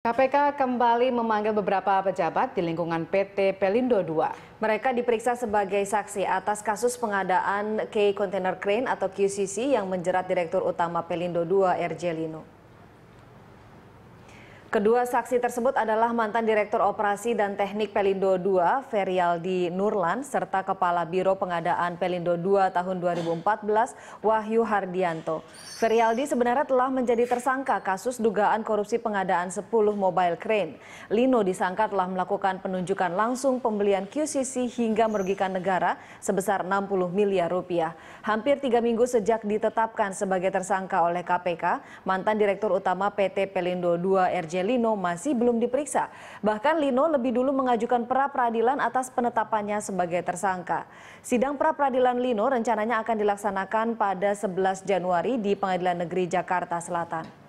KPK kembali memanggil beberapa pejabat di lingkungan PT Pelindo II. Mereka diperiksa sebagai saksi atas kasus pengadaan K Container Crane atau QCC yang menjerat Direktur Utama Pelindo II Erjelino. Kedua saksi tersebut adalah mantan Direktur Operasi dan Teknik Pelindo II, Ferialdi Nurlan, serta Kepala Biro Pengadaan Pelindo II tahun 2014, Wahyu Hardianto. Ferialdi sebenarnya telah menjadi tersangka kasus dugaan korupsi pengadaan 10 mobile crane. Lino disangka telah melakukan penunjukan langsung pembelian QCC hingga merugikan negara sebesar 60 miliar rupiah. Hampir tiga minggu sejak ditetapkan sebagai tersangka oleh KPK, mantan Direktur Utama PT Pelindo II RJ Lino masih belum diperiksa. Bahkan Lino lebih dulu mengajukan pra-peradilan atas penetapannya sebagai tersangka. Sidang pra-peradilan Lino rencananya akan dilaksanakan pada 11 Januari di Pengadilan Pengadilan Negeri Jakarta Selatan.